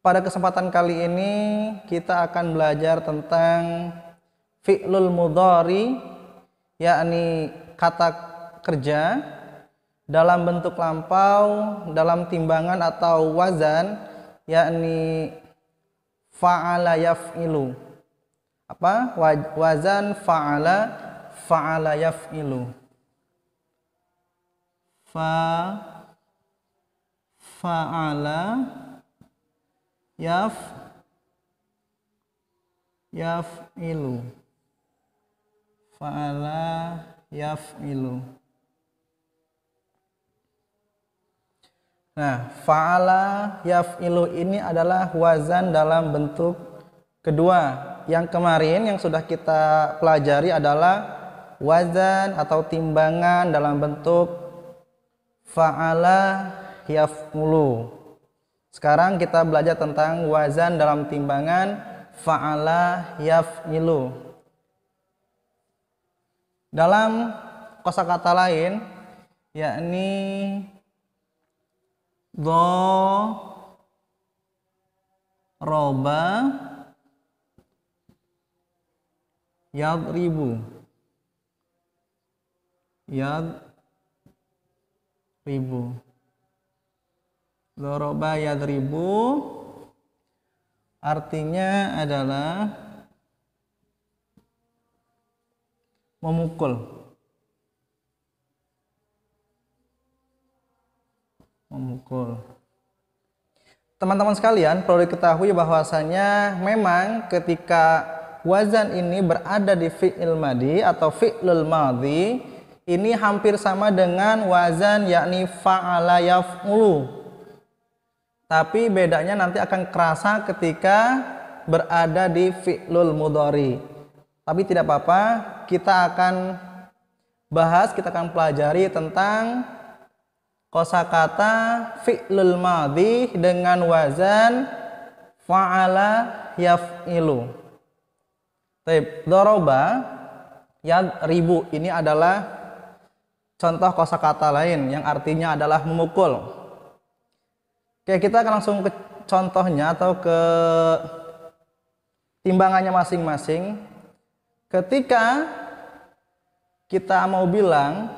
Pada kesempatan kali ini kita akan belajar tentang fi'lul mudhari yakni kata kerja dalam bentuk lampau dalam timbangan atau wazan yakni fa'ala yaf'ilu apa wazan fa'ala fa'ala yaf'ilu fa fa'ala yaf yaf ilu fa'ala yaf ilu Nah, fa'ala yaf ilu ini adalah wazan dalam bentuk kedua. Yang kemarin yang sudah kita pelajari adalah wazan atau timbangan dalam bentuk fa'ala yaf ilu. Sekarang kita belajar tentang wazan dalam timbangan fa'ala yaf'ilu. Dalam kosakata lain yakni do roba yad ribu yad ribu Doroba yadribu artinya adalah memukul. Memukul. Teman-teman sekalian perlu diketahui bahwasanya memang ketika wazan ini berada di fi'il madi atau fi'lul madi ini hampir sama dengan wazan yakni fa'ala yaf'ulu tapi bedanya nanti akan kerasa ketika berada di fi'lul mudhari. Tapi tidak apa-apa, kita akan bahas, kita akan pelajari tentang kosakata fi'lul madhi dengan wazan fa'ala yaf'ilu. Taib, doroba ya, ribu. ini adalah contoh kosakata lain yang artinya adalah memukul. Oke, kita akan langsung ke contohnya atau ke timbangannya masing-masing. Ketika kita mau bilang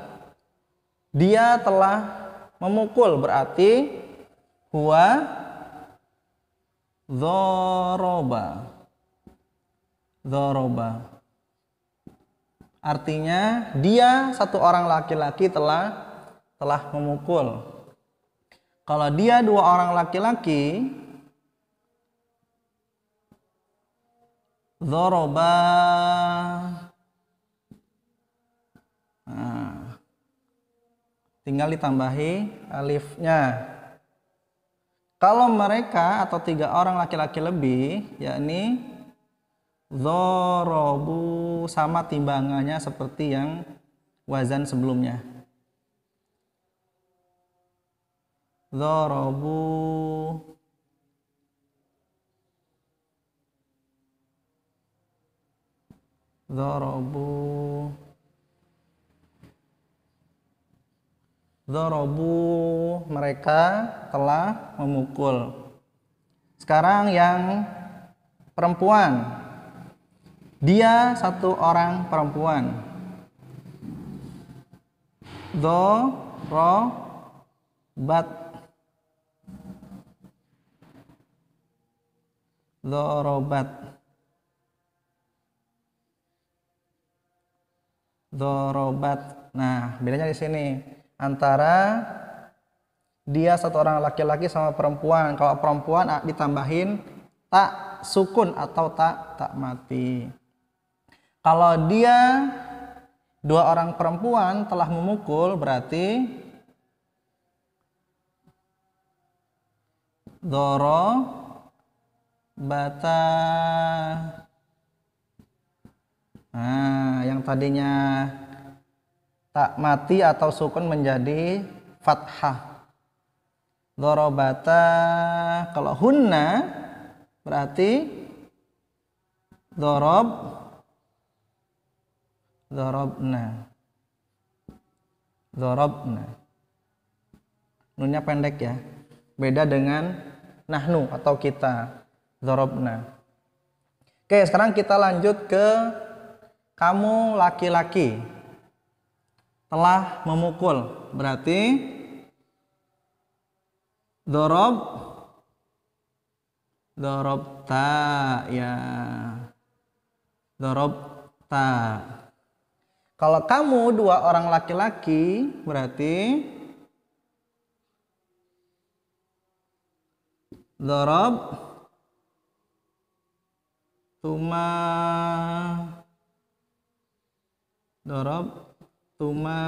dia telah memukul berarti huwa zoroba zoroba artinya dia satu orang laki-laki telah telah memukul kalau dia dua orang laki-laki Zoroba nah. tinggal ditambahi alifnya kalau mereka atau tiga orang laki-laki lebih yakni Zorobu sama timbangannya seperti yang wazan sebelumnya Zorobu Zorobu Zorobu mereka telah memukul. Sekarang yang perempuan. Dia satu orang perempuan. Zorobat Dorobat. Dorobat. Nah, bedanya di sini antara dia satu orang laki-laki sama perempuan. Kalau perempuan ah, ditambahin tak sukun atau tak tak mati. Kalau dia dua orang perempuan telah memukul berarti doro bata nah yang tadinya tak mati atau sukun menjadi fathah dorobata kalau hunna berarti dorob dorobna dorobna nunnya pendek ya beda dengan nahnu atau kita Zorobna. Oke, sekarang kita lanjut ke kamu laki-laki telah memukul. Berarti dorob dorob ta ya dorob ta kalau kamu dua orang laki-laki berarti dorob tuma dorob tuma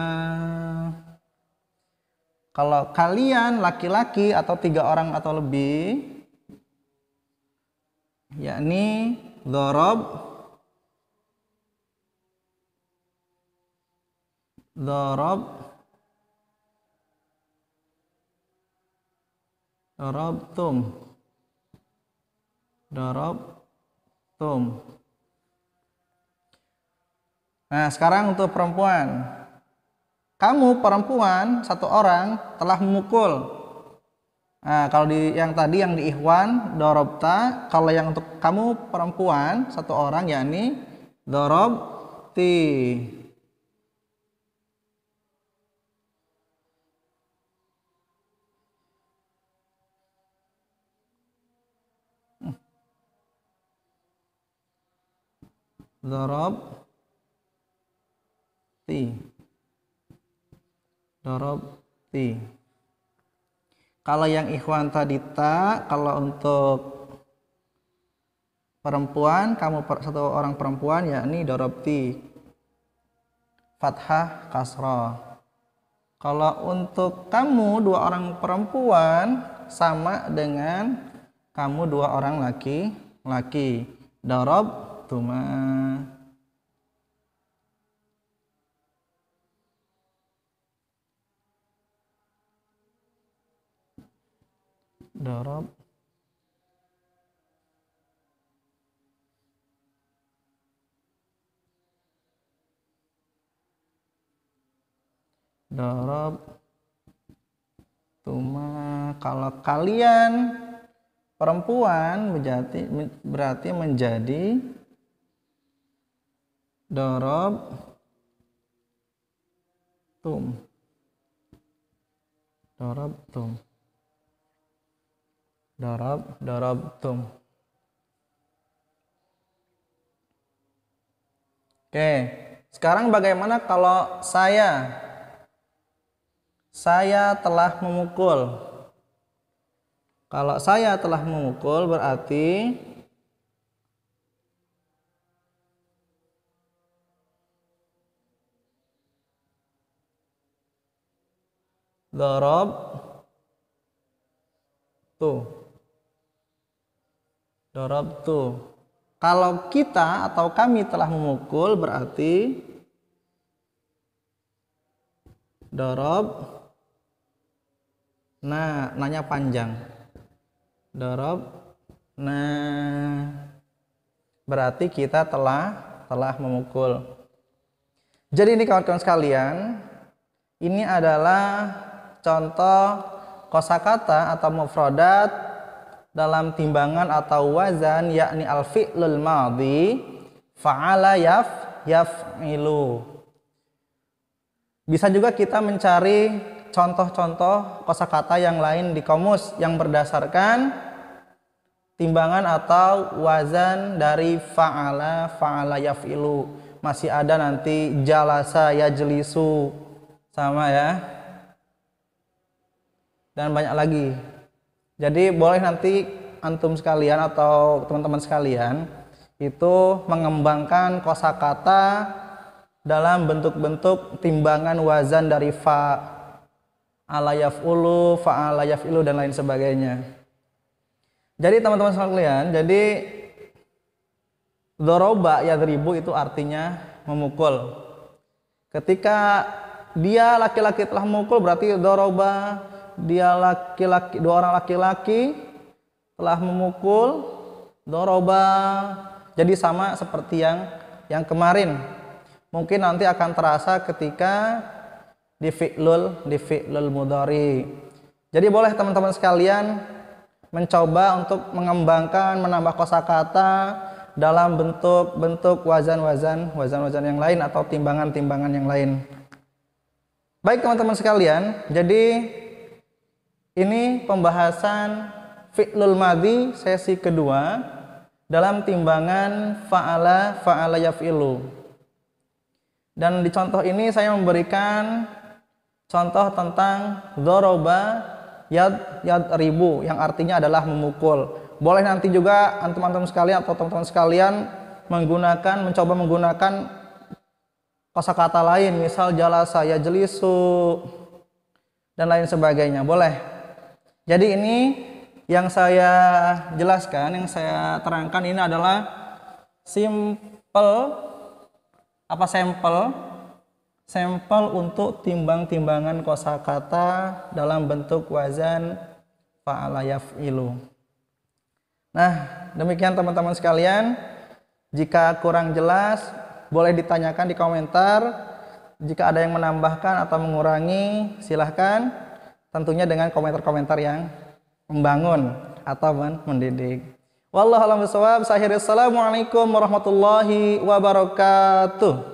kalau kalian laki-laki atau tiga orang atau lebih yakni dorob dorob dorob tum dorob tum. Nah, sekarang untuk perempuan. Kamu perempuan satu orang telah memukul. Nah, kalau di yang tadi yang di ihwan dorobta, kalau yang untuk kamu perempuan satu orang yakni dorobti. darab ti darab ti kalau yang ikhwan tadi ta kalau untuk perempuan kamu satu orang perempuan yakni darab ti fathah kasrah kalau untuk kamu dua orang perempuan sama dengan kamu dua orang laki-laki darab tuma Darab Darab tuma kalau kalian perempuan berarti berarti menjadi darab tum darab tum darab darab tum oke sekarang bagaimana kalau saya saya telah memukul kalau saya telah memukul berarti dorob tu dorob tu kalau kita atau kami telah memukul berarti dorob nah nanya panjang dorob nah berarti kita telah telah memukul jadi ini kawan-kawan sekalian ini adalah contoh kosakata atau mufradat dalam timbangan atau wazan yakni al fi'lul madhi fa'ala yaf yaf'ilu bisa juga kita mencari contoh-contoh kosakata yang lain di kamus yang berdasarkan timbangan atau wazan dari fa'ala fa'ala yaf'ilu masih ada nanti jalasa yajlisu sama ya dan banyak lagi. Jadi boleh nanti antum sekalian atau teman-teman sekalian itu mengembangkan kosakata dalam bentuk-bentuk timbangan wazan dari fa alayaf ulu, fa alayaf ilu dan lain sebagainya. Jadi teman-teman sekalian, jadi doroba ya ribu itu artinya memukul. Ketika dia laki-laki telah memukul berarti doroba dia laki-laki dua orang laki-laki telah memukul doroba jadi sama seperti yang yang kemarin mungkin nanti akan terasa ketika di fi'lul di fi'lul mudhari jadi boleh teman-teman sekalian mencoba untuk mengembangkan menambah kosakata dalam bentuk-bentuk wazan-wazan wazan-wazan yang lain atau timbangan-timbangan yang lain baik teman-teman sekalian jadi ini pembahasan fi'lul madhi sesi kedua dalam timbangan fa'ala fa'ala yaf'ilu. Dan di contoh ini saya memberikan contoh tentang doroba yad yad ribu yang artinya adalah memukul. Boleh nanti juga antum-antum sekalian atau teman-teman sekalian menggunakan mencoba menggunakan kosakata lain misal jala saya jelisu dan lain sebagainya boleh jadi ini yang saya jelaskan, yang saya terangkan ini adalah simple apa sampel sampel untuk timbang-timbangan kosakata dalam bentuk wazan fa'ala yaf'ilu. Nah, demikian teman-teman sekalian. Jika kurang jelas, boleh ditanyakan di komentar. Jika ada yang menambahkan atau mengurangi, silahkan tentunya dengan komentar-komentar yang membangun atau mendidik. Wallahu bishawab. Assalamualaikum warahmatullahi wabarakatuh.